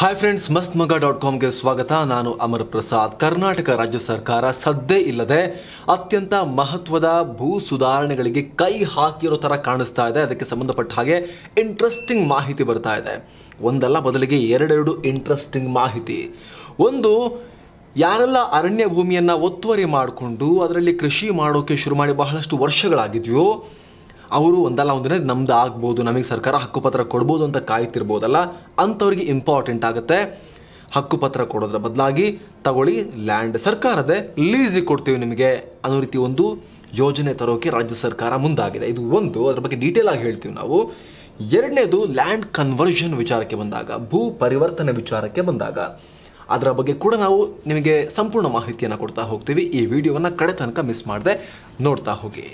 hi friends ಮಸ್ತ್ ಮಗ dot ಕಾಮ್ಗೆ ಸ್ವಾಗತ ನಾನು ಅಮರ್ ಪ್ರಸಾದ್ ಕರ್ನಾಟಕ ರಾಜ್ಯ ಸರ್ಕಾರ ಸದ್ದೇ ಇಲ್ಲದೆ ಅತ್ಯಂತ ಮಹತ್ವದ ಭೂ ಸುಧಾರಣೆಗಳಿಗೆ ಕೈ ಹಾಕಿರೋ ಥರ ಕಾಣಿಸ್ತಾ ಇದೆ ಅದಕ್ಕೆ ಸಂಬಂಧಪಟ್ಟ ಹಾಗೆ ಇಂಟ್ರೆಸ್ಟಿಂಗ್ ಮಾಹಿತಿ ಬರ್ತಾ ಇದೆ ಒಂದಲ್ಲ ಬದಲಿಗೆ ಎರಡೆರಡು ಇಂಟ್ರೆಸ್ಟಿಂಗ್ ಮಾಹಿತಿ ಒಂದು ಯಾರೆಲ್ಲ ಅರಣ್ಯ ಭೂಮಿಯನ್ನು ಒತ್ತುವರಿ ಮಾಡಿಕೊಂಡು ಅದರಲ್ಲಿ ಕೃಷಿ ಮಾಡೋಕ್ಕೆ ಶುರು ಮಾಡಿ ಬಹಳಷ್ಟು ವರ್ಷಗಳಾಗಿದೆಯೋ ಅವರು ಒಂದಲ್ಲ ಒಂದಿನ ನಮ್ದು ಆಗ್ಬೋದು ನಮಗೆ ಸರ್ಕಾರ ಹಕ್ಕುಪತ್ರ ಕೊಡ್ಬೋದು ಅಂತ ಕಾಯ್ತಿರ್ಬೋದಲ್ಲ ಅಂಥವ್ರಿಗೆ ಇಂಪಾರ್ಟೆಂಟ್ ಆಗುತ್ತೆ ಹಕ್ಕುಪತ್ರ ಕೊಡೋದ್ರ ಬದಲಾಗಿ ತಗೊಳ್ಳಿ ಲ್ಯಾಂಡ್ ಸರ್ಕಾರದ ಲೀಸಿಗೆ ಕೊಡ್ತೀವಿ ನಿಮಗೆ ಅನ್ನೋ ರೀತಿ ಒಂದು ಯೋಜನೆ ತರೋಕೆ ರಾಜ್ಯ ಸರ್ಕಾರ ಮುಂದಾಗಿದೆ ಇದು ಒಂದು ಅದ್ರ ಬಗ್ಗೆ ಡೀಟೇಲ್ ಆಗಿ ಹೇಳ್ತೀವಿ ನಾವು ಎರಡನೇದು ಲ್ಯಾಂಡ್ ಕನ್ವರ್ಷನ್ ವಿಚಾರಕ್ಕೆ ಬಂದಾಗ ಭೂ ಪರಿವರ್ತನೆ ವಿಚಾರಕ್ಕೆ ಬಂದಾಗ ಅದರ ಬಗ್ಗೆ ಕೂಡ ನಾವು ನಿಮಗೆ ಸಂಪೂರ್ಣ ಮಾಹಿತಿಯನ್ನು ಕೊಡ್ತಾ ಹೋಗ್ತೀವಿ ಈ ವಿಡಿಯೋವನ್ನು ಕಡೆ ತನಕ ಮಿಸ್ ಮಾಡದೆ ನೋಡ್ತಾ ಹೋಗಿ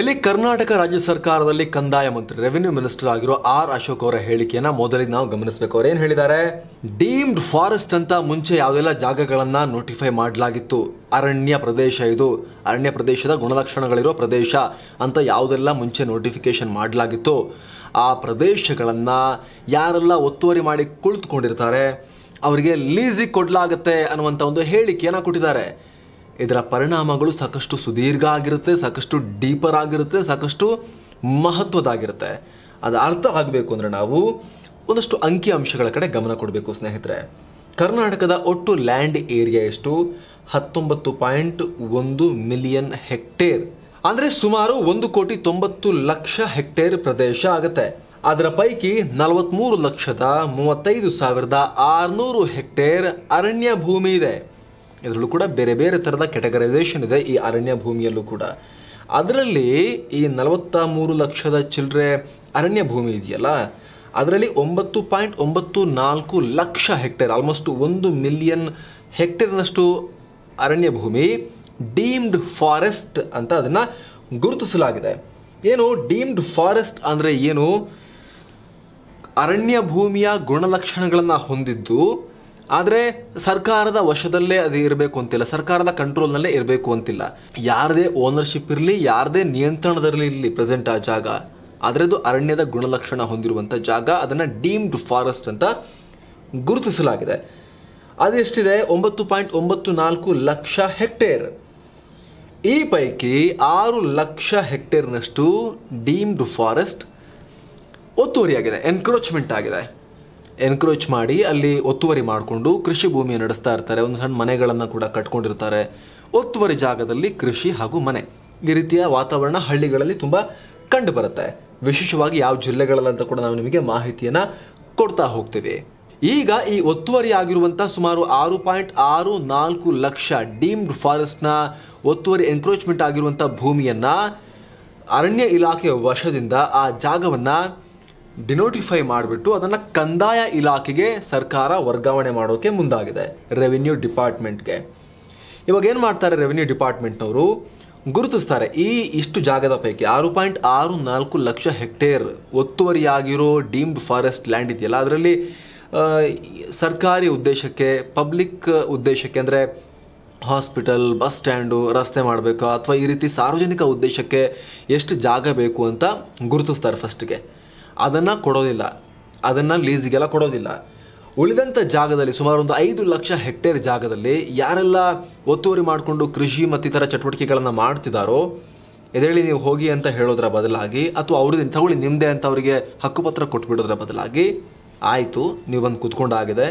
ಇಲ್ಲಿ ಕರ್ನಾಟಕ ರಾಜ್ಯ ಸರ್ಕಾರದಲ್ಲಿ ಕಂದಾಯ ಮಂತ್ರಿ ರೆವಿನ್ಯೂ ಮಿನಿಸ್ಟರ್ ಆಗಿರೋ ಆರ್ ಅಶೋಕ್ ಅವರ ಹೇಳಿಕೆಯನ್ನ ಮೊದಲಿಗೆ ನಾವು ಗಮನಿಸಬೇಕು ಅವ್ರು ಏನ್ ಹೇಳಿದ್ದಾರೆ ಡೀಮ್ಡ್ ಫಾರೆಸ್ಟ್ ಅಂತ ಮುಂಚೆ ಯಾವುದೆಲ್ಲ ಜಾಗಗಳನ್ನ ನೋಟಿಫೈ ಮಾಡಲಾಗಿತ್ತು ಅರಣ್ಯ ಪ್ರದೇಶ ಇದು ಅರಣ್ಯ ಪ್ರದೇಶದ ಗುಣಲಕ್ಷಣಗಳಿರೋ ಪ್ರದೇಶ ಅಂತ ಯಾವುದೆಲ್ಲ ಮುಂಚೆ ನೋಟಿಫಿಕೇಶನ್ ಮಾಡಲಾಗಿತ್ತು ಆ ಪ್ರದೇಶಗಳನ್ನ ಯಾರೆಲ್ಲ ಒತ್ತುವರಿ ಮಾಡಿ ಕುಳಿತುಕೊಂಡಿರ್ತಾರೆ ಅವರಿಗೆ ಲೀಸಿಗೆ ಕೊಡಲಾಗುತ್ತೆ ಅನ್ನುವಂಥ ಒಂದು ಹೇಳಿಕೆಯನ್ನು ಕೊಟ್ಟಿದ್ದಾರೆ ಇದರ ಪರಿಣಾಮಗಳು ಸಾಕಷ್ಟು ಸುದೀರ್ಘ ಆಗಿರುತ್ತೆ ಸಾಕಷ್ಟು ಡೀಪರ್ ಆಗಿರುತ್ತೆ ಸಾಕಷ್ಟು ಮಹತ್ವದಾಗಿರುತ್ತೆ ಅದು ಅರ್ಥ ಆಗಬೇಕು ಅಂದರೆ ನಾವು ಒಂದಷ್ಟು ಅಂಕಿ ಅಂಶಗಳ ಕಡೆ ಗಮನ ಕೊಡಬೇಕು ಸ್ನೇಹಿತರೆ ಕರ್ನಾಟಕದ ಒಟ್ಟು ಲ್ಯಾಂಡ್ ಏರಿಯಾ ಎಷ್ಟು ಹತ್ತೊಂಬತ್ತು ಪಾಯಿಂಟ್ ಒಂದು ಮಿಲಿಯನ್ ಹೆಕ್ಟೇರ್ ಅಂದರೆ ಸುಮಾರು ಒಂದು ಕೋಟಿ ತೊಂಬತ್ತು ಲಕ್ಷ ಹೆಕ್ಟೇರ್ ಪ್ರದೇಶ ಆಗುತ್ತೆ ಅದರ ಪೈಕಿ ನಲವತ್ಮೂರು ಲಕ್ಷದ ಮೂವತ್ತೈದು ಸಾವಿರದ ಆರುನೂರು ಹೆಕ್ಟೇರ್ ಅರಣ್ಯ ಭೂಮಿ ಇದೆ ಇದರಲ್ಲೂ ಕೂಡ ಬೇರೆ ಬೇರೆ ಥರದ ಕೆಟಗರೈಸೇಷನ್ ಇದೆ ಈ ಅರಣ್ಯ ಭೂಮಿಯಲ್ಲೂ ಕೂಡ ಅದರಲ್ಲಿ ಈ ನಲವತ್ತ ಮೂರು ಲಕ್ಷದ ಚಿಲ್ಲರೆ ಅರಣ್ಯ ಭೂಮಿ ಇದೆಯಲ್ಲ ಅದರಲ್ಲಿ ಒಂಬತ್ತು ಪಾಯಿಂಟ್ ಒಂಬತ್ತು ನಾಲ್ಕು ಲಕ್ಷ ಹೆಕ್ಟೇರ್ ಆಲ್ಮೋಸ್ಟ್ ಒಂದು ಮಿಲಿಯನ್ ಹೆಕ್ಟೇರ್ನಷ್ಟು ಅರಣ್ಯ ಭೂಮಿ ಡೀಮ್ಡ್ ಫಾರೆಸ್ಟ್ ಅಂತ ಅದನ್ನು ಗುರುತಿಸಲಾಗಿದೆ ಏನು ಡೀಮ್ಡ್ ಫಾರೆಸ್ಟ್ ಅಂದರೆ ಏನು ಅರಣ್ಯ ಭೂಮಿಯ ಗುಣಲಕ್ಷಣಗಳನ್ನು ಹೊಂದಿದ್ದು ಆದರೆ ಸರ್ಕಾರದ ವಶದಲ್ಲೇ ಅದು ಇರಬೇಕು ಅಂತಿಲ್ಲ ಸರ್ಕಾರದ ಕಂಟ್ರೋಲ್ನಲ್ಲೇ ಇರಬೇಕು ಅಂತಿಲ್ಲ ಯಾರದೇ ಓನರ್ಶಿಪ್ ಇರಲಿ ಯಾರದೇ ನಿಯಂತ್ರಣದಲ್ಲಿ ಇರಲಿ ಪ್ರೆಸೆಂಟ್ ಆ ಜಾಗ ಆದರೆ ಅದು ಅರಣ್ಯದ ಗುಣಲಕ್ಷಣ ಹೊಂದಿರುವಂಥ ಜಾಗ ಅದನ್ನು ಡೀಮ್ಡ್ ಫಾರೆಸ್ಟ್ ಅಂತ ಗುರುತಿಸಲಾಗಿದೆ ಅದೆಷ್ಟಿದೆ ಒಂಬತ್ತು ಪಾಯಿಂಟ್ ಒಂಬತ್ತು ನಾಲ್ಕು ಲಕ್ಷ ಹೆಕ್ಟೇರ್ ಈ ಪೈಕಿ ಆರು ಲಕ್ಷ ಹೆಕ್ಟೇರ್ನಷ್ಟು ಡೀಮ್ಡ್ ಫಾರೆಸ್ಟ್ ಒತ್ತುವರಿಯಾಗಿದೆ ಎನ್ಕ್ರೋಚ್ಮೆಂಟ್ ಆಗಿದೆ ಎನ್ಕ್ರೋಚ್ ಮಾಡಿ ಅಲ್ಲಿ ಒತ್ತುವರಿ ಮಾಡಿಕೊಂಡು ಕೃಷಿ ಭೂಮಿ ನಡೆಸ್ತಾ ಇರ್ತಾರೆ ಒಂದು ಸಣ್ಣ ಮನೆಗಳನ್ನು ಕೂಡ ಕಟ್ಕೊಂಡಿರ್ತಾರೆ ಒತ್ತುವರಿ ಜಾಗದಲ್ಲಿ ಕೃಷಿ ಹಾಗೂ ಮನೆ ಈ ರೀತಿಯ ವಾತಾವರಣ ಹಳ್ಳಿಗಳಲ್ಲಿ ತುಂಬ ಕಂಡು ಬರುತ್ತೆ ವಿಶೇಷವಾಗಿ ಯಾವ ಜಿಲ್ಲೆಗಳಲ್ಲಂತ ಕೂಡ ನಾವು ನಿಮಗೆ ಮಾಹಿತಿಯನ್ನು ಕೊಡ್ತಾ ಹೋಗ್ತೀವಿ ಈಗ ಈ ಒತ್ತುವರಿ ಆಗಿರುವಂಥ ಸುಮಾರು ಆರು ಪಾಯಿಂಟ್ ಆರು ನಾಲ್ಕು ಲಕ್ಷ ಡೀಮ್ಡ್ ಫಾರೆಸ್ಟ್ನ ಒತ್ತುವರಿ ಎನ್ಕ್ರೋಚ್ಮೆಂಟ್ ಆಗಿರುವಂಥ ಭೂಮಿಯನ್ನು ಅರಣ್ಯ ಇಲಾಖೆಯ ವಶದಿಂದ ಆ ಜಾಗವನ್ನು ಡಿನೋಟಿಫೈ ಮಾಡಿಬಿಟ್ಟು ಅದನ್ನು ಕಂದಾಯ ಇಲಾಖೆಗೆ ಸರ್ಕಾರ ವರ್ಗಾವಣೆ ಮಾಡೋಕ್ಕೆ ಮುಂದಾಗಿದೆ ರೆವಿನ್ಯೂ ಡಿಪಾರ್ಟ್ಮೆಂಟ್ಗೆ ಇವಾಗ ಏನು ಮಾಡ್ತಾರೆ ರೆವಿನ್ಯೂ ಡಿಪಾರ್ಟ್ಮೆಂಟ್ನವರು ಗುರುತಿಸ್ತಾರೆ ಈ ಇಷ್ಟು ಜಾಗದ ಪೈಕಿ ಆರು ಪಾಯಿಂಟ್ ಆರು ನಾಲ್ಕು ಲಕ್ಷ ಹೆಕ್ಟೇರ್ ಒತ್ತುವರಿಯಾಗಿರೋ ಡೀಮ್ಡ್ ಫಾರೆಸ್ಟ್ ಲ್ಯಾಂಡ್ ಇದೆಯಲ್ಲ ಅದರಲ್ಲಿ ಸರ್ಕಾರಿ ಉದ್ದೇಶಕ್ಕೆ ಪಬ್ಲಿಕ್ ಉದ್ದೇಶಕ್ಕೆ ಅಂದರೆ ಹಾಸ್ಪಿಟಲ್ ಬಸ್ ಸ್ಟ್ಯಾಂಡು ರಸ್ತೆ ಮಾಡಬೇಕು ಅಥವಾ ಈ ರೀತಿ ಸಾರ್ವಜನಿಕ ಉದ್ದೇಶಕ್ಕೆ ಎಷ್ಟು ಜಾಗ ಬೇಕು ಅಂತ ಗುರುತಿಸ್ತಾರೆ ಫಸ್ಟಿಗೆ ಅದನ್ನು ಕೊಡೋದಿಲ್ಲ ಅದನ್ನು ಲೀಸಿಗೆಲ್ಲ ಕೊಡೋದಿಲ್ಲ ಉಳಿದಂಥ ಜಾಗದಲ್ಲಿ ಸುಮಾರು ಒಂದು ಐದು ಲಕ್ಷ ಹೆಕ್ಟೇರ್ ಜಾಗದಲ್ಲಿ ಯಾರೆಲ್ಲ ಒತ್ತುವರಿ ಮಾಡಿಕೊಂಡು ಕೃಷಿ ಮತ್ತಿತರ ಚಟುವಟಿಕೆಗಳನ್ನು ಮಾಡ್ತಿದ್ದಾರೋ ಎದೇಳಿ ನೀವು ಹೋಗಿ ಅಂತ ಹೇಳೋದ್ರ ಬದಲಾಗಿ ಅಥವಾ ಅವ್ರದ್ದು ತಗೊಳ್ಳಿ ನಿಮ್ಮದೇ ಅಂತ ಅವರಿಗೆ ಹಕ್ಕುಪತ್ರ ಕೊಟ್ಬಿಡೋದ್ರ ಬದಲಾಗಿ ಆಯಿತು ನೀವು ಬಂದು ಕೂತ್ಕೊಂಡಾಗಿದೆ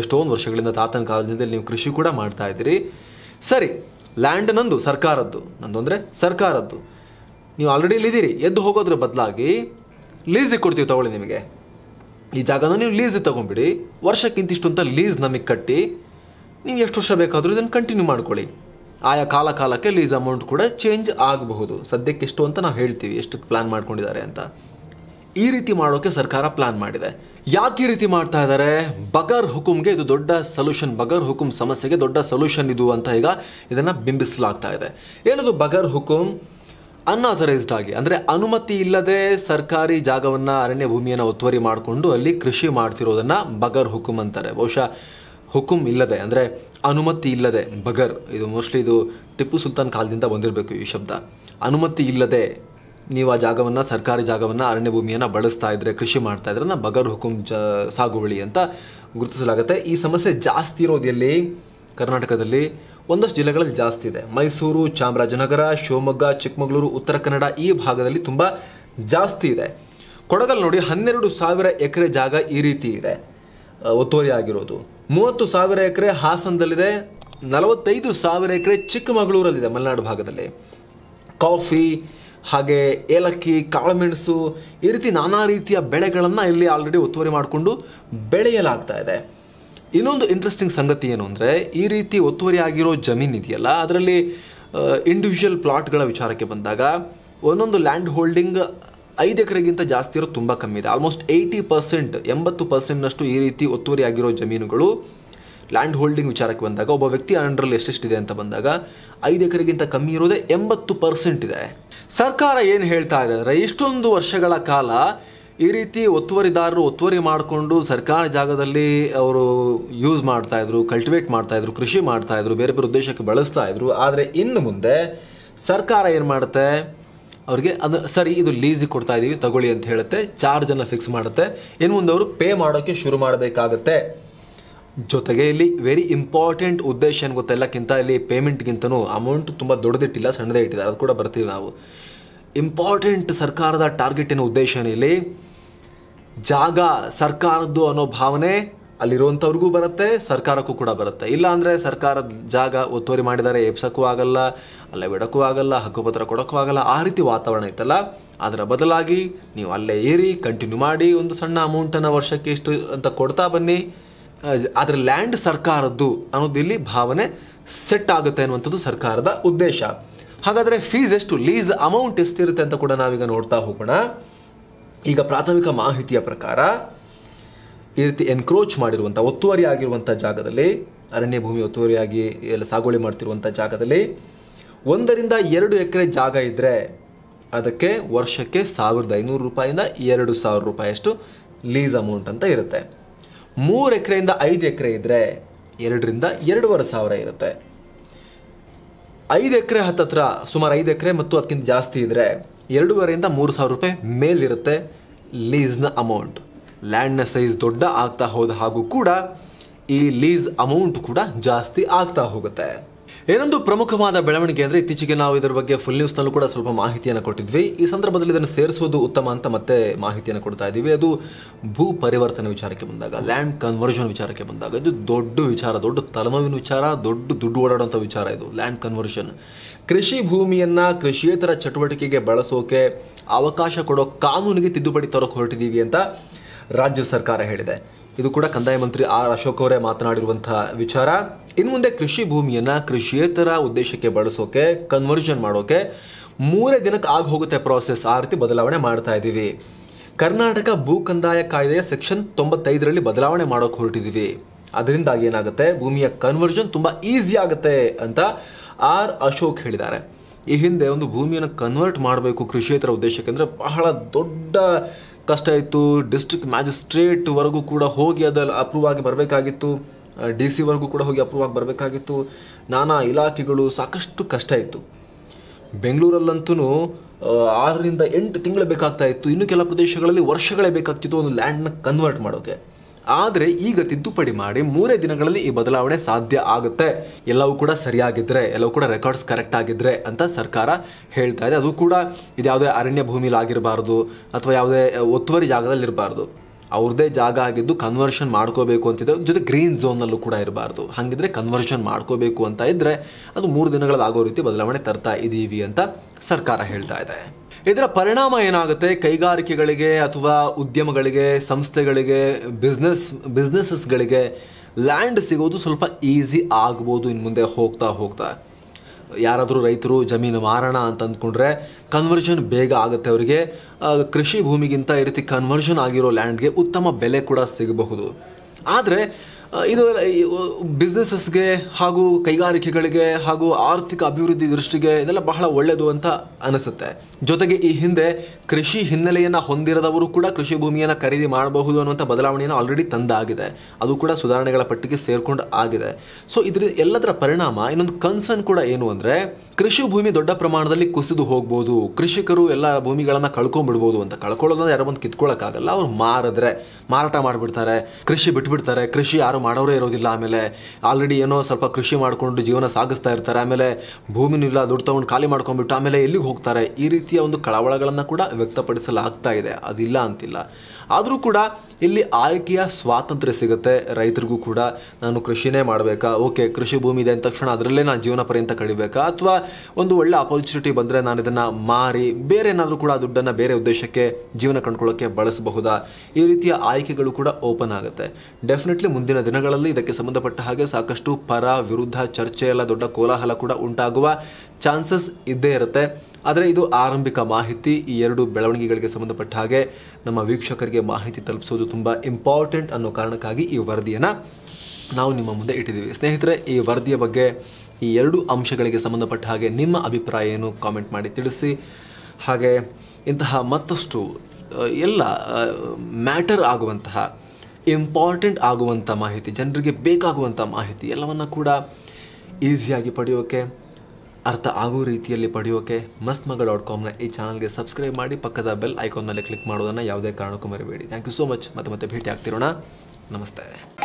ಎಷ್ಟೊಂದು ವರ್ಷಗಳಿಂದ ತಾತನ ಕಾಲದಿಂದ ನೀವು ಕೃಷಿ ಕೂಡ ಮಾಡ್ತಾ ಇದ್ದೀರಿ ಸರಿ ಲ್ಯಾಂಡ್ ನಂದು ಸರ್ಕಾರದ್ದು ನಂದು ಅಂದರೆ ಸರ್ಕಾರದ್ದು ನೀವು ಆಲ್ರೆಡಿ ಇಲ್ಲಿದ್ದೀರಿ ಎದ್ದು ಹೋಗೋದ್ರ ಬದಲಾಗಿ ಲೀಸಿಗೆ ಕೊಡ್ತೀವಿ ತಗೊಳ್ಳಿ ನಿಮಗೆ ಈ ಜಾಗನ ನೀವು ಲೀಸಿಗೆ ತೊಗೊಂಬಿಡಿ ವರ್ಷಕ್ಕಿಂತಿಷ್ಟು ಅಂತ ಲೀಸ್ ನಮಗೆ ಕಟ್ಟಿ ನೀವು ಎಷ್ಟು ವರ್ಷ ಬೇಕಾದರೂ ಇದನ್ನು ಕಂಟಿನ್ಯೂ ಮಾಡ್ಕೊಳ್ಳಿ ಆಯಾ ಕಾಲ ಕಾಲಕ್ಕೆ ಲೀಸ್ ಅಮೌಂಟ್ ಕೂಡ ಚೇಂಜ್ ಆಗಬಹುದು ಸದ್ಯಕ್ಕೆ ಎಷ್ಟು ಅಂತ ನಾವು ಹೇಳ್ತೀವಿ ಎಷ್ಟು ಪ್ಲ್ಯಾನ್ ಮಾಡ್ಕೊಂಡಿದ್ದಾರೆ ಅಂತ ಈ ರೀತಿ ಮಾಡೋಕ್ಕೆ ಸರ್ಕಾರ ಪ್ಲ್ಯಾನ್ ಮಾಡಿದೆ ಯಾಕೆ ಈ ರೀತಿ ಮಾಡ್ತಾ ಇದ್ದಾರೆ ಬಗರ್ ಹುಕುಮ್ಗೆ ಇದು ದೊಡ್ಡ ಸೊಲ್ಯೂಷನ್ ಬಗರ್ ಹುಕುಮ್ ಸಮಸ್ಯೆಗೆ ದೊಡ್ಡ ಸೊಲ್ಯೂಷನ್ ಇದು ಅಂತ ಈಗ ಇದನ್ನು ಬಿಂಬಿಸಲಾಗ್ತಾ ಇದೆ ಏನದು ಬಗರ್ ಹುಕುಮ್ ಅನ್ಅಥರೈಸ್ಡ್ ಆಗಿ ಅಂದರೆ ಅನುಮತಿ ಇಲ್ಲದೆ ಸರ್ಕಾರಿ ಜಾಗವನ್ನು ಅರಣ್ಯ ಭೂಮಿಯನ್ನು ಒತ್ತುವರಿ ಮಾಡಿಕೊಂಡು ಅಲ್ಲಿ ಕೃಷಿ ಮಾಡ್ತಿರೋದನ್ನು ಬಗರ್ ಹುಕುಂ ಅಂತಾರೆ ಬಹುಶಃ ಹುಕುಂ ಇಲ್ಲದೆ ಅಂದರೆ ಅನುಮತಿ ಇಲ್ಲದೆ ಬಗರ್ ಇದು ಮೋಸ್ಟ್ಲಿ ಇದು ಟಿಪ್ಪು ಸುಲ್ತಾನ್ ಕಾಲದಿಂದ ಬಂದಿರಬೇಕು ಈ ಶಬ್ದ ಅನುಮತಿ ಇಲ್ಲದೆ ನೀವು ಆ ಜಾಗವನ್ನು ಸರ್ಕಾರಿ ಜಾಗವನ್ನು ಅರಣ್ಯ ಭೂಮಿಯನ್ನು ಬಳಸ್ತಾ ಇದ್ರೆ ಕೃಷಿ ಮಾಡ್ತಾ ಇದ್ರೆ ಬಗರ್ ಹುಕುಂ ಜ ಸಾಗುವಳಿ ಅಂತ ಗುರುತಿಸಲಾಗುತ್ತೆ ಈ ಸಮಸ್ಯೆ ಜಾಸ್ತಿ ಇರೋದು ಎಲ್ಲಿ ಕರ್ನಾಟಕದಲ್ಲಿ ಒಂದಷ್ಟು ಜಿಲ್ಲೆಗಳಲ್ಲಿ ಜಾಸ್ತಿ ಇದೆ ಮೈಸೂರು ಚಾಮರಾಜನಗರ ಶಿವಮೊಗ್ಗ ಚಿಕ್ಕಮಗಳೂರು ಉತ್ತರ ಕನ್ನಡ ಈ ಭಾಗದಲ್ಲಿ ತುಂಬ ಜಾಸ್ತಿ ಇದೆ ಕೊಡಗಲ್ಲಿ ನೋಡಿ ಹನ್ನೆರಡು ಸಾವಿರ ಎಕರೆ ಜಾಗ ಈ ರೀತಿ ಇದೆ ಒತ್ತುವರಿ ಆಗಿರೋದು ಮೂವತ್ತು ಸಾವಿರ ಎಕರೆ ಹಾಸನದಲ್ಲಿದೆ ನಲವತ್ತೈದು ಸಾವಿರ ಎಕರೆ ಚಿಕ್ಕಮಗಳೂರಲ್ಲಿದೆ ಮಲೆನಾಡು ಭಾಗದಲ್ಲಿ ಕಾಫಿ ಹಾಗೆ ಏಲಕ್ಕಿ ಕಾಳುಮೆಣಸು ಈ ರೀತಿ ನಾನಾ ರೀತಿಯ ಬೆಳೆಗಳನ್ನು ಇಲ್ಲಿ ಆಲ್ರೆಡಿ ಒತ್ತುವರಿ ಮಾಡಿಕೊಂಡು ಬೆಳೆಯಲಾಗ್ತಾ ಇದೆ ಇನ್ನೊಂದು ಇಂಟ್ರೆಸ್ಟಿಂಗ್ ಸಂಗತಿ ಏನು ಅಂದರೆ ಈ ರೀತಿ ಒತ್ತುವರಿ ಆಗಿರೋ ಜಮೀನು ಇದೆಯಲ್ಲ ಅದರಲ್ಲಿ ಇಂಡಿವಿಜುವಲ್ ಪ್ಲಾಟ್ಗಳ ವಿಚಾರಕ್ಕೆ ಬಂದಾಗ ಒಂದೊಂದು ಲ್ಯಾಂಡ್ ಹೋಲ್ಡಿಂಗ್ ಐದು ಎಕರೆಗಿಂತ ಜಾಸ್ತಿ ಇರೋದು ತುಂಬ ಕಮ್ಮಿ ಇದೆ ಆಲ್ಮೋಸ್ಟ್ ಏಯ್ಟಿ ಪರ್ಸೆಂಟ್ ಎಂಬತ್ತು ಪರ್ಸೆಂಟ್ನಷ್ಟು ಈ ರೀತಿ ಒತ್ತುವರಿ ಆಗಿರೋ ಜಮೀನುಗಳು ಲ್ಯಾಂಡ್ ಹೋಲ್ಡಿಂಗ್ ವಿಚಾರಕ್ಕೆ ಬಂದಾಗ ಒಬ್ಬ ವ್ಯಕ್ತಿ ಅಂಡ್ರಲ್ಲಿ ಎಷ್ಟೆಷ್ಟಿದೆ ಅಂತ ಬಂದಾಗ ಐದು ಎಕರೆಗಿಂತ ಕಮ್ಮಿ ಇರೋದೇ ಎಂಬತ್ತು ಪರ್ಸೆಂಟ್ ಇದೆ ಸರ್ಕಾರ ಏನು ಹೇಳ್ತಾ ಇದೆ ಅಂದರೆ ಇಷ್ಟೊಂದು ವರ್ಷಗಳ ಕಾಲ ಈ ರೀತಿ ಒತ್ತುವರಿದಾರರು ಒತ್ತುವರಿ ಮಾಡಿಕೊಂಡು ಸರ್ಕಾರಿ ಜಾಗದಲ್ಲಿ ಅವರು ಯೂಸ್ ಮಾಡ್ತಾ ಇದ್ರು ಕಲ್ಟಿವೇಟ್ ಮಾಡ್ತಾ ಇದ್ರು ಕೃಷಿ ಮಾಡ್ತಾ ಇದ್ರು ಬೇರೆ ಬೇರೆ ಉದ್ದೇಶಕ್ಕೆ ಬಳಸ್ತಾ ಇದ್ರು ಆದರೆ ಇನ್ನು ಮುಂದೆ ಸರ್ಕಾರ ಏನು ಮಾಡುತ್ತೆ ಅವ್ರಿಗೆ ಅದು ಸರಿ ಇದು ಲೀಸ್ ಕೊಡ್ತಾ ಇದೀವಿ ತಗೊಳ್ಳಿ ಅಂತ ಹೇಳುತ್ತೆ ಚಾರ್ಜನ್ನು ಫಿಕ್ಸ್ ಮಾಡುತ್ತೆ ಇನ್ನು ಮುಂದೆ ಅವರು ಪೇ ಮಾಡೋಕ್ಕೆ ಶುರು ಮಾಡಬೇಕಾಗತ್ತೆ ಜೊತೆಗೆ ಇಲ್ಲಿ ವೆರಿ ಇಂಪಾರ್ಟೆಂಟ್ ಉದ್ದೇಶ ಏನು ಗೊತ್ತೆಲ್ಲಕ್ಕಿಂತ ಇಲ್ಲಿ ಪೇಮೆಂಟ್ಗಿಂತನೂ ಅಮೌಂಟ್ ತುಂಬ ದೊಡ್ಡದಿಟ್ಟಿಲ್ಲ ಸಣ್ಣದೇ ಇಟ್ಟಿದೆ ಅದು ಕೂಡ ಬರ್ತೀವಿ ನಾವು ಇಂಪಾರ್ಟೆಂಟ್ ಸರ್ಕಾರದ ಟಾರ್ಗೆಟಿನ ಉದ್ದೇಶ ಇಲ್ಲಿ ಜಾಗ ಸರ್ಕಾರದ್ದು ಅನ್ನೋ ಭಾವನೆ ಅಲ್ಲಿರುವಂಥವ್ರಿಗೂ ಬರುತ್ತೆ ಸರ್ಕಾರಕ್ಕೂ ಕೂಡ ಬರುತ್ತೆ ಇಲ್ಲ ಅಂದರೆ ಸರ್ಕಾರದ ಜಾಗ ಒತ್ತುವರಿ ಮಾಡಿದರೆ ಎಬ್ಸೋಕ್ಕೂ ಆಗಲ್ಲ ಅಲ್ಲೇ ಬಿಡೋಕ್ಕೂ ಆಗಲ್ಲ ಹಕ್ಕುಪತ್ರ ಕೊಡೋಕ್ಕೂ ಆಗಲ್ಲ ಆ ರೀತಿ ವಾತಾವರಣ ಇತ್ತಲ್ಲ ಅದರ ಬದಲಾಗಿ ನೀವು ಅಲ್ಲೇ ಏರಿ ಕಂಟಿನ್ಯೂ ಮಾಡಿ ಒಂದು ಸಣ್ಣ ಅಮೌಂಟನ್ನು ವರ್ಷಕ್ಕೆ ಎಷ್ಟು ಅಂತ ಕೊಡ್ತಾ ಬನ್ನಿ ಆದರೆ ಲ್ಯಾಂಡ್ ಸರ್ಕಾರದ್ದು ಅನ್ನೋದು ಇಲ್ಲಿ ಭಾವನೆ ಸೆಟ್ ಆಗುತ್ತೆ ಅನ್ನುವಂಥದ್ದು ಸರ್ಕಾರದ ಉದ್ದೇಶ ಹಾಗಾದರೆ ಫೀಸ್ ಎಷ್ಟು ಲೀಸ್ ಅಮೌಂಟ್ ಎಷ್ಟಿರುತ್ತೆ ಅಂತ ಕೂಡ ನಾವೀಗ ನೋಡ್ತಾ ಹೋಗೋಣ ಈಗ ಪ್ರಾಥಮಿಕ ಮಾಹಿತಿಯ ಪ್ರಕಾರ ಈ ರೀತಿ ಎನ್ಕ್ರೋಚ್ ಮಾಡಿರುವಂಥ ಒತ್ತುವರಿ ಆಗಿರುವಂಥ ಜಾಗದಲ್ಲಿ ಅರಣ್ಯ ಭೂಮಿ ಒತ್ತುವರಿಯಾಗಿ ಎಲ್ಲ ಸಾಗುವಳಿ ಮಾಡ್ತಿರುವಂಥ ಜಾಗದಲ್ಲಿ ಒಂದರಿಂದ ಎರಡು ಎಕರೆ ಜಾಗ ಇದ್ದರೆ ಅದಕ್ಕೆ ವರ್ಷಕ್ಕೆ ಸಾವಿರದ ಐನೂರು ರೂಪಾಯಿಂದ ಎರಡು ಸಾವಿರ ರೂಪಾಯಿಯಷ್ಟು ಲೀಸ್ ಅಮೌಂಟ್ ಅಂತ ಇರುತ್ತೆ ಮೂರು ಎಕರೆಯಿಂದ ಐದು ಎಕರೆ ಇದ್ದರೆ ಎರಡರಿಂದ ಎರಡೂವರೆ ಸಾವಿರ ಇರುತ್ತೆ ಐದು ಎಕರೆ ಹತ್ತತ್ರ ಸುಮಾರು ಐದು ಎಕರೆ ಮತ್ತು ಅದಕ್ಕಿಂತ ಜಾಸ್ತಿ ಇದ್ದರೆ ಎರಡೂವರೆಯಿಂದ ಮೂರು ಸಾವಿರ ರೂಪಾಯಿ ಮೇಲಿರುತ್ತೆ ಲೀಸ್ನ ಅಮೌಂಟ್ ಲ್ಯಾಂಡ್ನ ಸೈಜ್ ದೊಡ್ಡ ಆಗ್ತಾ ಹೋದ ಹಾಗೂ ಕೂಡ ಈ ಲೀಸ್ ಅಮೌಂಟ್ ಕೂಡ ಜಾಸ್ತಿ ಆಗ್ತಾ ಹೋಗುತ್ತೆ ಏನೊಂದು ಪ್ರಮುಖವಾದ ಬೆಳವಣಿಗೆ ಅಂದರೆ ಇತ್ತೀಚೆಗೆ ನಾವು ಇದರ ಬಗ್ಗೆ ಫುಲ್ ನ್ಯೂಸ್ನಲ್ಲೂ ಕೂಡ ಸ್ವಲ್ಪ ಮಾಹಿತಿಯನ್ನು ಕೊಟ್ಟಿದ್ವಿ ಈ ಸಂದರ್ಭದಲ್ಲಿ ಇದನ್ನು ಸೇರಿಸುವುದು ಉತ್ತಮ ಅಂತ ಮತ್ತೆ ಮಾಹಿತಿಯನ್ನು ಕೊಡ್ತಾ ಇದ್ದೀವಿ ಅದು ಭೂ ಪರಿವರ್ತನೆ ವಿಚಾರಕ್ಕೆ ಬಂದಾಗ ಲ್ಯಾಂಡ್ ಕನ್ವರ್ಷನ್ ವಿಚಾರಕ್ಕೆ ಬಂದಾಗ ಇದು ದೊಡ್ಡ ವಿಚಾರ ದೊಡ್ಡ ತಲೆಮವಿನ ವಿಚಾರ ದೊಡ್ಡ ದುಡ್ಡು ಓಡಾಡುವಂಥ ವಿಚಾರ ಇದು ಲ್ಯಾಂಡ್ ಕನ್ವರ್ಷನ್ ಕೃಷಿ ಭೂಮಿಯನ್ನು ಕೃಷಿಯೇತರ ಚಟುವಟಿಕೆಗೆ ಬಳಸೋಕೆ ಅವಕಾಶ ಕೊಡೋ ಕಾನೂನಿಗೆ ತಿದ್ದುಪಡಿ ತರೋಕೆ ಹೊರಟಿದ್ದೀವಿ ಅಂತ ರಾಜ್ಯ ಸರ್ಕಾರ ಹೇಳಿದೆ ಇದು ಕೂಡ ಕಂದಾಯ ಮಂತ್ರಿ ಆರ್ ಅಶೋಕ್ ಅವರೇ ಮಾತನಾಡಿರುವಂತಹ ವಿಚಾರ ಇನ್ನು ಮುಂದೆ ಕೃಷಿ ಭೂಮಿಯನ್ನು ಕೃಷಿಯೇತರ ಉದ್ದೇಶಕ್ಕೆ ಬಳಸೋಕೆ ಕನ್ವರ್ಷನ್ ಮಾಡೋಕೆ ಮೂರೇ ದಿನಕ್ಕೆ ಆಗ ಹೋಗುತ್ತೆ ಪ್ರಾಸೆಸ್ ಆ ರೀತಿ ಬದಲಾವಣೆ ಮಾಡ್ತಾ ಇದ್ದೀವಿ ಕರ್ನಾಟಕ ಭೂ ಕಂದಾಯ ಕಾಯ್ದೆಯ ಸೆಕ್ಷನ್ ತೊಂಬತ್ತೈದರಲ್ಲಿ ಬದಲಾವಣೆ ಮಾಡೋಕೆ ಹೊರಟಿದ್ದೀವಿ ಅದರಿಂದಾಗಿ ಏನಾಗುತ್ತೆ ಭೂಮಿಯ ಕನ್ವರ್ಷನ್ ತುಂಬ ಈಸಿ ಆಗುತ್ತೆ ಅಂತ ಆರ್ ಅಶೋಕ್ ಹೇಳಿದ್ದಾರೆ ಈ ಹಿಂದೆ ಒಂದು ಭೂಮಿಯನ್ನು ಕನ್ವರ್ಟ್ ಮಾಡಬೇಕು ಕೃಷಿಯೇತರ ಉದ್ದೇಶಕ್ಕೆ ಅಂದರೆ ಬಹಳ ದೊಡ್ಡ ಕಷ್ಟ ಇತ್ತು ಡಿಸ್ಟ್ರಿಕ್ಟ್ ವರೆಗೂ ಕೂಡ ಹೋಗಿ ಅದಲ್ಲಿ ಅಪ್ರೂವ್ ಆಗಿ ಬರಬೇಕಾಗಿತ್ತು ಡಿ ವರೆಗೂ ಕೂಡ ಹೋಗಿ ಅಪ್ರೂವ್ ಆಗಿ ಬರಬೇಕಾಗಿತ್ತು ನಾನಾ ಇಲಾಖೆಗಳು ಸಾಕಷ್ಟು ಕಷ್ಟ ಇತ್ತು ಬೆಂಗಳೂರಲ್ಲಂತೂ ಆರರಿಂದ ಎಂಟು ತಿಂಗಳು ಬೇಕಾಗ್ತಾ ಇತ್ತು ಇನ್ನು ಕೆಲ ಪ್ರದೇಶಗಳಲ್ಲಿ ವರ್ಷಗಳೇ ಬೇಕಾಗ್ತಿತ್ತು ಒಂದು ಲ್ಯಾಂಡ್ನ ಕನ್ವರ್ಟ್ ಮಾಡೋಕ್ಕೆ ಆದರೆ ಈಗ ತಿದ್ದುಪಡಿ ಮಾಡಿ ಮೂರೇ ದಿನಗಳಲ್ಲಿ ಈ ಬದಲಾವಣೆ ಸಾಧ್ಯ ಆಗುತ್ತೆ ಎಲ್ಲವೂ ಕೂಡ ಸರಿಯಾಗಿದ್ರೆ ಎಲ್ಲವೂ ಕೂಡ ರೆಕಾರ್ಡ್ಸ್ ಕರೆಕ್ಟ್ ಆಗಿದ್ರೆ ಅಂತ ಸರ್ಕಾರ ಹೇಳ್ತಾ ಇದೆ ಅದು ಕೂಡ ಇದು ಯಾವುದೇ ಅರಣ್ಯ ಆಗಿರಬಾರ್ದು ಅಥವಾ ಯಾವುದೇ ಒತ್ತುವರಿ ಜಾಗದಲ್ಲಿ ಇರಬಾರ್ದು ಅವ್ರದ್ದೇ ಜಾಗ ಆಗಿದ್ದು ಕನ್ವರ್ಷನ್ ಮಾಡ್ಕೋಬೇಕು ಅಂತಿದೆ ಜೊತೆ ಗ್ರೀನ್ ಝೋನಲ್ಲೂ ಕೂಡ ಇರಬಾರ್ದು ಹಾಗಿದ್ರೆ ಕನ್ವರ್ಷನ್ ಮಾಡ್ಕೋಬೇಕು ಅಂತ ಇದ್ರೆ ಅದು ಮೂರು ಆಗೋ ರೀತಿ ಬದಲಾವಣೆ ತರ್ತಾ ಇದ್ದೀವಿ ಅಂತ ಸರ್ಕಾರ ಹೇಳ್ತಾ ಇದೆ ಇದರ ಪರಿಣಾಮ ಏನಾಗುತ್ತೆ ಕೈಗಾರಿಕೆಗಳಿಗೆ ಅಥವಾ ಉದ್ಯಮಗಳಿಗೆ ಸಂಸ್ಥೆಗಳಿಗೆ ಬಿಸ್ನೆಸ್ ಬಿಸ್ನೆಸಸ್ಗಳಿಗೆ ಲ್ಯಾಂಡ್ ಸಿಗೋದು ಸ್ವಲ್ಪ ಈಸಿ ಆಗ್ಬೋದು ಇನ್ನು ಮುಂದೆ ಹೋಗ್ತಾ ಹೋಗ್ತಾ ಯಾರಾದರೂ ರೈತರು ಜಮೀನು ಮಾರೋಣ ಅಂತ ಅಂದ್ಕೊಂಡ್ರೆ ಕನ್ವರ್ಷನ್ ಬೇಗ ಆಗುತ್ತೆ ಅವರಿಗೆ ಕೃಷಿ ಭೂಮಿಗಿಂತ ಈ ರೀತಿ ಕನ್ವರ್ಷನ್ ಆಗಿರೋ ಲ್ಯಾಂಡ್ಗೆ ಉತ್ತಮ ಬೆಲೆ ಕೂಡ ಸಿಗಬಹುದು ಆದರೆ ಇದು ಬಿಸ್ನೆಸಸ್ಗೆ ಹಾಗೂ ಕೈಗಾರಿಕೆಗಳಿಗೆ ಹಾಗೂ ಆರ್ಥಿಕ ಅಭಿವೃದ್ಧಿ ದೃಷ್ಟಿಗೆ ಇದೆಲ್ಲ ಬಹಳ ಒಳ್ಳೆಯದು ಅಂತ ಅನಿಸುತ್ತೆ ಜೊತೆಗೆ ಈ ಹಿಂದೆ ಕೃಷಿ ಹಿನ್ನೆಲೆಯನ್ನು ಹೊಂದಿರದವರು ಕೂಡ ಕೃಷಿ ಭೂಮಿಯನ್ನು ಖರೀದಿ ಮಾಡಬಹುದು ಅನ್ನುವಂಥ ಬದಲಾವಣೆಯನ್ನು ಆಲ್ರೆಡಿ ತಂದಾಗಿದೆ ಅದು ಕೂಡ ಸುಧಾರಣೆಗಳ ಪಟ್ಟಿಗೆ ಸೇರ್ಕೊಂಡು ಆಗಿದೆ ಸೊ ಇದ್ರ ಎಲ್ಲದರ ಪರಿಣಾಮ ಇನ್ನೊಂದು ಕನ್ಸರ್ನ್ ಕೂಡ ಏನು ಅಂದರೆ ಕೃಷಿ ಭೂಮಿ ದೊಡ್ಡ ಪ್ರಮಾಣದಲ್ಲಿ ಕುಸಿದು ಹೋಗ್ಬೋದು ಕೃಷಿಕರು ಎಲ್ಲ ಭೂಮಿಗಳನ್ನು ಕಳ್ಕೊಂಡ್ಬಿಡ್ಬೋದು ಅಂತ ಕಳ್ಕೊಳ್ಳೋದನ್ನ ಯಾರೋ ಬಂದು ಕಿತ್ಕೊಳ್ಳೋಕ್ಕಾಗಲ್ಲ ಅವ್ರು ಮಾರಿದ್ರೆ ಮಾರಾಟ ಮಾಡಿಬಿಡ್ತಾರೆ ಕೃಷಿ ಬಿಟ್ಬಿಡ್ತಾರೆ ಕೃಷಿ ಯಾರು ಮಾಡೋರೇ ಇರೋದಿಲ್ಲ ಆಮೇಲೆ ಆಲ್ರೆಡಿ ಏನೋ ಸ್ವಲ್ಪ ಕೃಷಿ ಮಾಡಿಕೊಂಡು ಜೀವನ ಸಾಗಿಸ್ತಾ ಇರ್ತಾರೆ ಆಮೇಲೆ ಭೂಮಿನೂ ಇಲ್ಲ ದುಡ್ಡು ತಗೊಂಡು ಖಾಲಿ ಮಾಡ್ಕೊಂಡ್ಬಿಟ್ಟು ಆಮೇಲೆ ಎಲ್ಲಿಗೆ ಹೋಗ್ತಾರೆ ಈ ರೀತಿಯ ಒಂದು ಕಳವಳಗಳನ್ನು ಕೂಡ ವ್ಯಕ್ತಪಡಿಸಲಾಗ್ತಾ ಇದೆ ಅದಿಲ್ಲ ಅಂತಿಲ್ಲ ಆದರೂ ಕೂಡ ಇಲ್ಲಿ ಆಯ್ಕೆಯ ಸ್ವಾತಂತ್ರ್ಯ ಸಿಗುತ್ತೆ ರೈತರಿಗೂ ಕೂಡ ನಾನು ಕೃಷಿನೇ ಮಾಡಬೇಕಾ ಓಕೆ ಕೃಷಿ ಭೂಮಿ ಇದೆ ಅಂದ ತಕ್ಷಣ ಅದರಲ್ಲೇ ನಾನು ಜೀವನ ಪರ್ಯಂತ ಕಡಿಬೇಕಾ ಅಥವಾ ಒಂದು ಒಳ್ಳೆ ಅಪರ್ಚುನಿಟಿ ಬಂದರೆ ನಾನು ಇದನ್ನು ಮಾರಿ ಬೇರೆ ಏನಾದರೂ ಕೂಡ ದುಡ್ಡನ್ನು ಬೇರೆ ಉದ್ದೇಶಕ್ಕೆ ಜೀವನ ಕಂಡುಕೊಳ್ಳೋಕ್ಕೆ ಬಳಸಬಹುದಾ ಈ ರೀತಿಯ ಆಯ್ಕೆಗಳು ಕೂಡ ಓಪನ್ ಆಗುತ್ತೆ ಡೆಫಿನೆಟ್ಲಿ ಮುಂದಿನ ದಿನಗಳಲ್ಲಿ ಇದಕ್ಕೆ ಸಂಬಂಧಪಟ್ಟ ಹಾಗೆ ಸಾಕಷ್ಟು ಪರ ವಿರುದ್ಧ ಚರ್ಚೆ ಎಲ್ಲ ದೊಡ್ಡ ಕೋಲಾಹಲ ಕೂಡ ಉಂಟಾಗುವ ಚಾನ್ಸಸ್ ಇದ್ದೇ ಇರುತ್ತೆ ಆದರೆ ಇದು ಆರಂಭಿಕ ಮಾಹಿತಿ ಈ ಎರಡು ಬೆಳವಣಿಗೆಗಳಿಗೆ ಸಂಬಂಧಪಟ್ಟ ಹಾಗೆ ನಮ್ಮ ವೀಕ್ಷಕರಿಗೆ ಮಾಹಿತಿ ತಲುಪಿಸೋದು ತುಂಬ ಇಂಪಾರ್ಟೆಂಟ್ ಅನ್ನೋ ಕಾರಣಕ್ಕಾಗಿ ಈ ವರದಿಯನ್ನು ನಾವು ನಿಮ್ಮ ಮುಂದೆ ಇಟ್ಟಿದ್ದೀವಿ ಸ್ನೇಹಿತರೆ ಈ ವರದಿಯ ಬಗ್ಗೆ ಈ ಎರಡು ಅಂಶಗಳಿಗೆ ಸಂಬಂಧಪಟ್ಟ ಹಾಗೆ ನಿಮ್ಮ ಅಭಿಪ್ರಾಯ ಏನು ಕಾಮೆಂಟ್ ಮಾಡಿ ತಿಳಿಸಿ ಹಾಗೆ ಇಂತಹ ಮತ್ತಷ್ಟು ಎಲ್ಲ ಮ್ಯಾಟರ್ ಆಗುವಂತಹ ಇಂಪಾರ್ಟೆಂಟ್ ಆಗುವಂಥ ಮಾಹಿತಿ ಜನರಿಗೆ ಬೇಕಾಗುವಂಥ ಮಾಹಿತಿ ಎಲ್ಲವನ್ನು ಕೂಡ ಈಸಿಯಾಗಿ ಪಡೆಯೋಕ್ಕೆ ಅರ್ಥ ಆಗೋ ರೀತಿಯಲ್ಲಿ ಪಡೆಯೋಕೆ ಮಸ್ತ್ ಮಗ ಡಾಟ್ ಕಾಮ್ನ ಈ ಚಾನಲ್ಗೆ ಸಬ್ಸ್ಕ್ರೈಬ್ ಮಾಡಿ ಪಕ್ಕದ ಬೆಲ್ ಐಕಾನ್ನಲ್ಲಿ ಕ್ಲಿಕ್ ಮಾಡೋದನ್ನು ಯಾವುದೇ ಕಾರಣಕ್ಕೂ ಮರಿಬೇಡಿ ಥ್ಯಾಂಕ್ ಯು ಸೋ ಮಚ್ ಮತ್ತೆ ಮತ್ತೆ ಭೇಟಿ ಆಗ್ತಿರೋಣ ನಮಸ್ತೆ